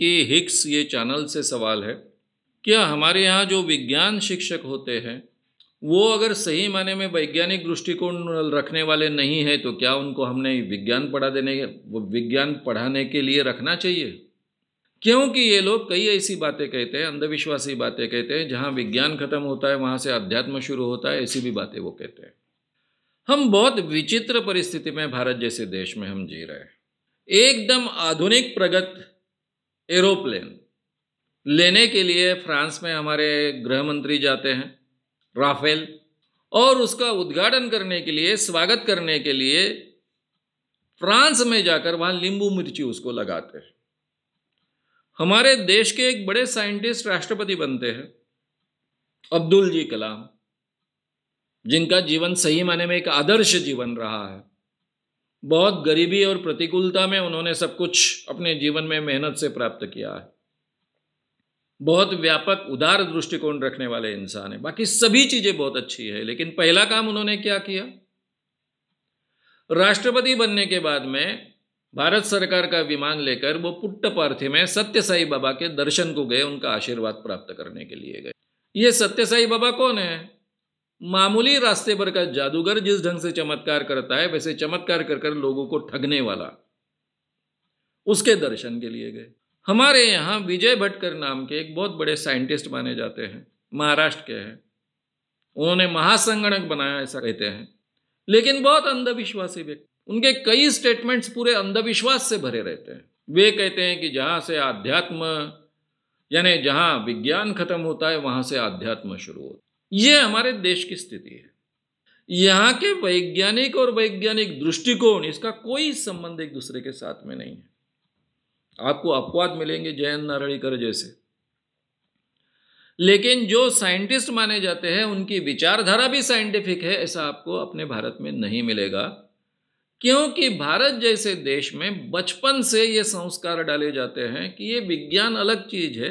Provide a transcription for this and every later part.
के हिक्स ये चैनल से सवाल है क्या हमारे यहाँ जो विज्ञान शिक्षक होते हैं वो अगर सही माने में वैज्ञानिक दृष्टिकोण रखने वाले नहीं है तो क्या उनको हमने विज्ञान पढ़ा देने विज्ञान पढ़ाने के लिए रखना चाहिए क्योंकि ये लोग कई ऐसी बातें कहते हैं अंधविश्वासी बातें कहते हैं जहाँ विज्ञान खत्म होता है वहाँ से अध्यात्म शुरू होता है ऐसी भी बातें वो कहते हैं हम बहुत विचित्र परिस्थिति में भारत जैसे देश में हम जी रहे हैं एकदम आधुनिक प्रगत एरोप्लेन लेने के लिए फ्रांस में हमारे गृह मंत्री जाते हैं राफेल और उसका उद्घाटन करने के लिए स्वागत करने के लिए फ्रांस में जाकर वहां नींबू मिर्ची उसको लगाते हैं हमारे देश के एक बड़े साइंटिस्ट राष्ट्रपति बनते हैं अब्दुल जी कलाम जिनका जीवन सही माने में एक आदर्श जीवन रहा है बहुत गरीबी और प्रतिकूलता में उन्होंने सब कुछ अपने जीवन में मेहनत से प्राप्त किया है बहुत व्यापक उदार दृष्टिकोण रखने वाले इंसान है बाकी सभी चीजें बहुत अच्छी है लेकिन पहला काम उन्होंने क्या किया राष्ट्रपति बनने के बाद में भारत सरकार का विमान लेकर वो पुट्ट पुट्टपार्थी में सत्य साई बाबा के दर्शन को गए उनका आशीर्वाद प्राप्त करने के लिए गए ये सत्य साई बाबा कौन है मामूली रास्ते पर का जादूगर जिस ढंग से चमत्कार करता है वैसे चमत्कार कर कर लोगों को ठगने वाला उसके दर्शन के लिए गए हमारे यहाँ विजय भटकर नाम के एक बहुत बड़े साइंटिस्ट माने जाते हैं महाराष्ट्र के हैं उन्होंने महासंगणक बनाया ऐसा कहते हैं लेकिन बहुत अंधविश्वासी व्यक्ति उनके कई स्टेटमेंट्स पूरे अंधविश्वास से भरे रहते हैं वे कहते हैं कि जहाँ से आध्यात्म यानी जहाँ विज्ञान खत्म होता है वहाँ से आध्यात्म शुरू होता है ये हमारे देश की स्थिति है यहाँ के वैज्ञानिक और वैज्ञानिक दृष्टिकोण इसका कोई संबंध एक दूसरे के साथ में नहीं है आपको अपवाद मिलेंगे जयंत नारायणीकर जैसे लेकिन जो साइंटिस्ट माने जाते हैं उनकी विचारधारा भी साइंटिफिक है ऐसा आपको अपने भारत में नहीं मिलेगा क्योंकि भारत जैसे देश में बचपन से ये संस्कार डाले जाते हैं कि ये विज्ञान अलग चीज है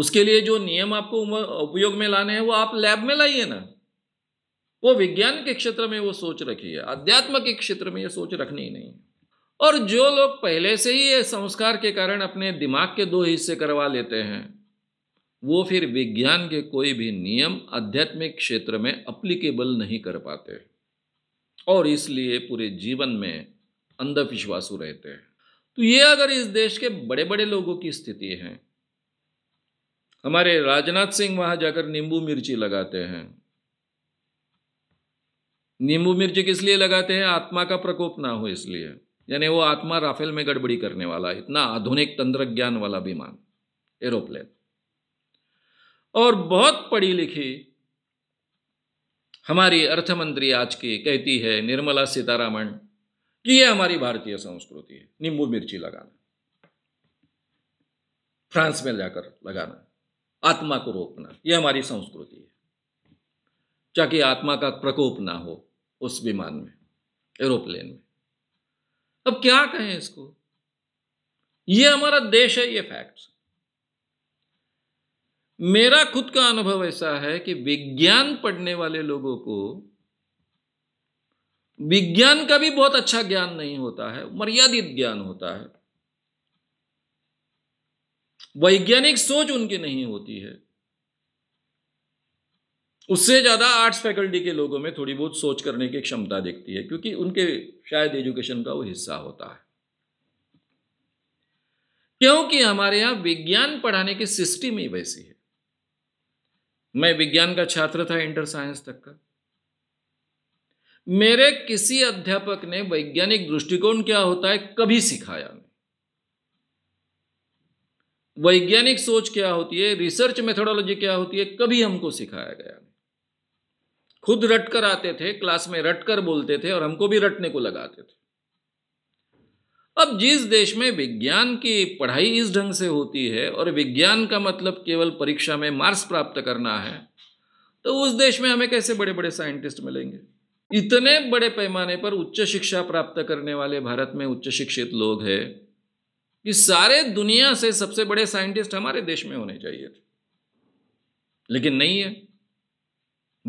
उसके लिए जो नियम आपको उपयोग में लाने हैं वो आप लैब में लाइए ना वो विज्ञान के क्षेत्र में वो सोच रखी है अध्यात्म के क्षेत्र में ये सोच रखनी ही नहीं और जो लोग पहले से ही ये संस्कार के कारण अपने दिमाग के दो हिस्से करवा लेते हैं वो फिर विज्ञान के कोई भी नियम आध्यात्मिक क्षेत्र में अप्लीकेबल नहीं कर पाते और इसलिए पूरे जीवन में अंधविश्वासु रहते हैं तो ये अगर इस देश के बड़े बड़े लोगों की स्थिति है हमारे राजनाथ सिंह वहां जाकर नींबू मिर्ची लगाते हैं नींबू मिर्ची किस लिए लगाते हैं आत्मा का प्रकोप ना हो इसलिए यानी वो आत्मा राफेल में गड़बड़ी करने वाला इतना आधुनिक तंत्र ज्ञान वाला विमान एरोप्लेन और बहुत पढ़ी लिखी हमारी अर्थमंत्री आज की कहती है निर्मला सीतारामन कि यह हमारी भारतीय संस्कृति है नींबू मिर्ची लगाना फ्रांस में जाकर लगाना आत्मा को रोकना यह हमारी संस्कृति है ताकि आत्मा का प्रकोप ना हो उस विमान में एरोप्लेन में अब क्या कहें इसको यह हमारा देश है ये फैक्ट्स मेरा खुद का अनुभव ऐसा है कि विज्ञान पढ़ने वाले लोगों को विज्ञान का भी बहुत अच्छा ज्ञान नहीं होता है मर्यादित ज्ञान होता है वैज्ञानिक सोच उनकी नहीं होती है उससे ज़्यादा आर्ट्स फैकल्टी के लोगों में थोड़ी बहुत सोच करने की क्षमता दिखती है क्योंकि उनके शायद एजुकेशन का वो हिस्सा होता है क्योंकि हमारे यहां विज्ञान पढ़ाने की सिस्टम ही वैसी है मैं विज्ञान का छात्र था इंटर साइंस तक का मेरे किसी अध्यापक ने वैज्ञानिक दृष्टिकोण क्या होता है कभी सिखाया नहीं वैज्ञानिक सोच क्या होती है रिसर्च मेथोडोलॉजी क्या होती है कभी हमको सिखाया गया खुद रटकर आते थे क्लास में रटकर बोलते थे और हमको भी रटने को लगाते थे अब जिस देश में विज्ञान की पढ़ाई इस ढंग से होती है और विज्ञान का मतलब केवल परीक्षा में मार्क्स प्राप्त करना है तो उस देश में हमें कैसे बड़े बड़े साइंटिस्ट मिलेंगे इतने बड़े पैमाने पर उच्च शिक्षा प्राप्त करने वाले भारत में उच्च शिक्षित लोग हैं कि सारे दुनिया से सबसे बड़े साइंटिस्ट हमारे देश में होने चाहिए थे लेकिन नहीं है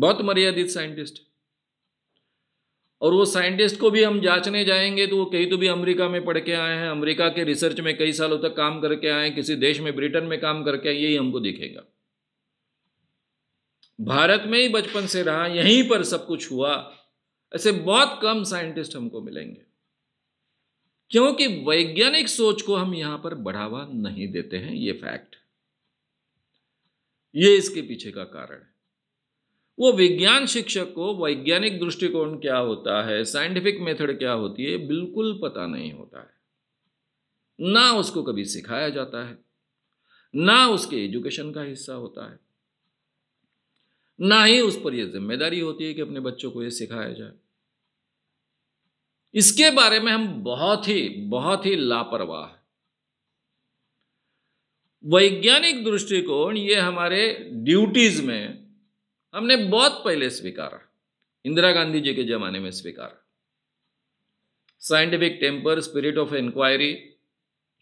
बहुत मर्यादित साइंटिस्ट और वो साइंटिस्ट को भी हम जांचने जाएंगे तो वो कहीं तो भी अमेरिका में पढ़ के आए हैं अमेरिका के रिसर्च में कई सालों तक काम करके आए हैं किसी देश में ब्रिटेन में काम करके आए यही हमको दिखेगा भारत में ही बचपन से रहा यहीं पर सब कुछ हुआ ऐसे बहुत कम साइंटिस्ट हमको मिलेंगे क्योंकि वैज्ञानिक सोच को हम यहां पर बढ़ावा नहीं देते हैं ये फैक्ट ये इसके पीछे का कारण है वो विज्ञान शिक्षक को वैज्ञानिक दृष्टिकोण क्या होता है साइंटिफिक मेथड क्या होती है बिल्कुल पता नहीं होता है ना उसको कभी सिखाया जाता है ना उसके एजुकेशन का हिस्सा होता है ना ही उस पर यह जिम्मेदारी होती है कि अपने बच्चों को यह सिखाया जाए इसके बारे में हम बहुत ही बहुत ही लापरवाह वैज्ञानिक दृष्टिकोण ये हमारे ड्यूटीज में हमने बहुत पहले स्वीकारा इंदिरा गांधी जी के जमाने में स्वीकारा scientific temper spirit of inquiry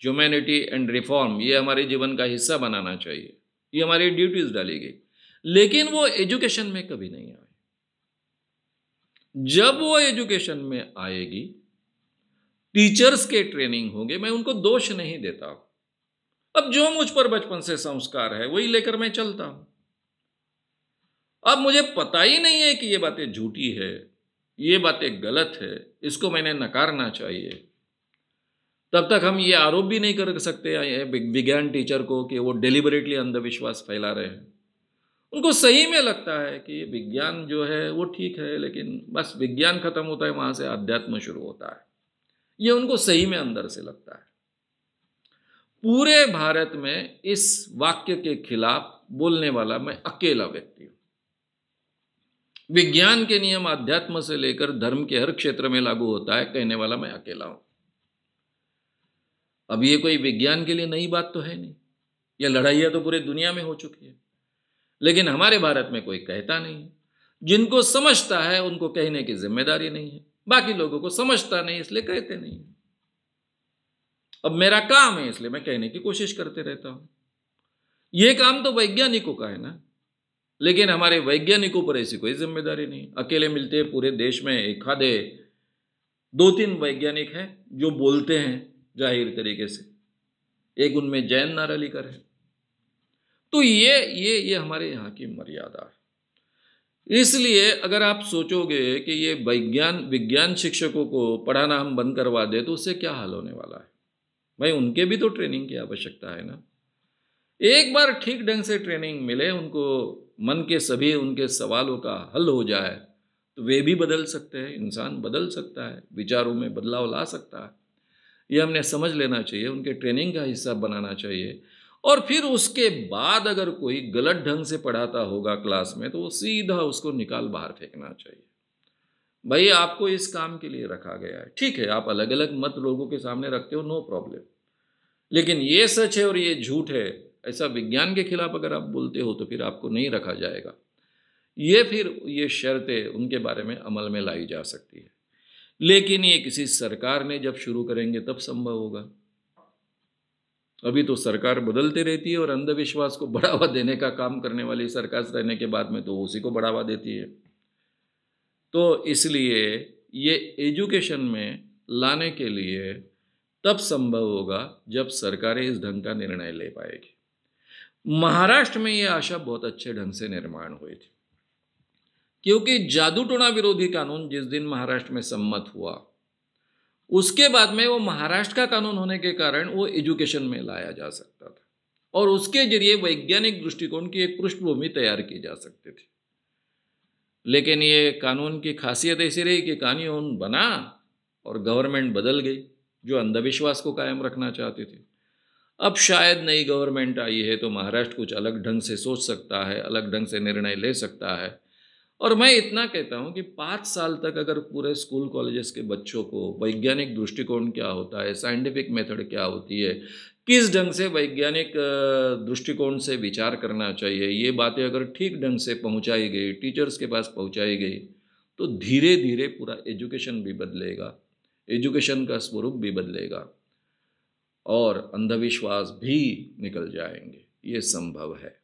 humanity and reform ये हमारे जीवन का हिस्सा बनाना चाहिए ये हमारी ड्यूटीज डाली गई लेकिन वो एजुकेशन में कभी नहीं आए जब वो एजुकेशन में आएगी टीचर्स के ट्रेनिंग होंगे मैं उनको दोष नहीं देता अब जो मुझ पर बचपन से संस्कार है वही लेकर मैं चलता हूं अब मुझे पता ही नहीं है कि ये बातें झूठी है ये बातें गलत है इसको मैंने नकारना चाहिए तब तक हम ये आरोप भी नहीं कर सकते विज्ञान टीचर को कि वो डिलिबरेटली अंधविश्वास फैला रहे हैं उनको सही में लगता है कि विज्ञान जो है वो ठीक है लेकिन बस विज्ञान खत्म होता है वहां से अध्यात्म शुरू होता है ये उनको सही में अंदर से लगता है पूरे भारत में इस वाक्य के खिलाफ बोलने वाला मैं अकेला व्यक्ति हूं विज्ञान के नियम अध्यात्म से लेकर धर्म के हर क्षेत्र में लागू होता है कहने वाला मैं अकेला हूं अब ये कोई विज्ञान के लिए नई बात तो है नहीं यह लड़ाइयां तो पूरे दुनिया में हो चुकी है लेकिन हमारे भारत में कोई कहता नहीं जिनको समझता है उनको कहने की जिम्मेदारी नहीं है बाकी लोगों को समझता नहीं इसलिए कहते नहीं अब मेरा काम है इसलिए मैं कहने की कोशिश करते रहता हूं यह काम तो वैज्ञानिकों का है ना लेकिन हमारे वैज्ञानिकों पर ऐसी कोई जिम्मेदारी नहीं अकेले मिलते पूरे देश में एक आधे दो तीन वैज्ञानिक हैं जो बोलते हैं जाहिर तरीके से एक उनमें जैन नारालीकर है तो ये ये ये हमारे यहाँ की मर्यादा है इसलिए अगर आप सोचोगे कि ये विज्ञान विज्ञान शिक्षकों को पढ़ाना हम बंद करवा दें तो उससे क्या हाल होने वाला है भाई उनके भी तो ट्रेनिंग की आवश्यकता है ना एक बार ठीक ढंग से ट्रेनिंग मिले उनको मन के सभी उनके सवालों का हल हो जाए तो वे भी बदल सकते हैं इंसान बदल सकता है विचारों में बदलाव ला सकता है ये हमने समझ लेना चाहिए उनके ट्रेनिंग का हिस्सा बनाना चाहिए और फिर उसके बाद अगर कोई गलत ढंग से पढ़ाता होगा क्लास में तो वो सीधा उसको निकाल बाहर फेंकना चाहिए भाई आपको इस काम के लिए रखा गया है ठीक है आप अलग अलग मत लोगों के सामने रखते हो नो प्रॉब्लम लेकिन ये सच है और ये झूठ है ऐसा विज्ञान के खिलाफ अगर आप बोलते हो तो फिर आपको नहीं रखा जाएगा ये फिर ये शर्तें उनके बारे में अमल में लाई जा सकती है लेकिन ये किसी सरकार ने जब शुरू करेंगे तब संभव होगा अभी तो सरकार बदलती रहती है और अंधविश्वास को बढ़ावा देने का काम करने वाली सरकार रहने के बाद में तो उसी को बढ़ावा देती है तो इसलिए ये एजुकेशन में लाने के लिए तब संभव होगा जब सरकारें इस ढंग का निर्णय ले पाएगी महाराष्ट्र में ये आशा बहुत अच्छे ढंग से निर्माण हुई थी क्योंकि जादू टोना विरोधी कानून जिस दिन महाराष्ट्र में सम्मत हुआ उसके बाद में वो महाराष्ट्र का कानून होने के कारण वो एजुकेशन में लाया जा सकता था और उसके जरिए वैज्ञानिक दृष्टिकोण की एक पृष्ठभूमि तैयार की जा सकती थी लेकिन ये कानून की खासियत ऐसी रही कि कानून बना और गवर्नमेंट बदल गई जो अंधविश्वास को कायम रखना चाहती थी अब शायद नई गवर्नमेंट आई है तो महाराष्ट्र कुछ अलग ढंग से सोच सकता है अलग ढंग से निर्णय ले सकता है और मैं इतना कहता हूँ कि पाँच साल तक अगर पूरे स्कूल कॉलेजेस के बच्चों को वैज्ञानिक दृष्टिकोण क्या होता है साइंटिफिक मेथड क्या होती है किस ढंग से वैज्ञानिक दृष्टिकोण से विचार करना चाहिए ये बातें अगर ठीक ढंग से पहुँचाई गई टीचर्स के पास पहुँचाई गई तो धीरे धीरे पूरा एजुकेशन भी बदलेगा एजुकेशन का स्वरूप भी बदलेगा और अंधविश्वास भी निकल जाएंगे ये संभव है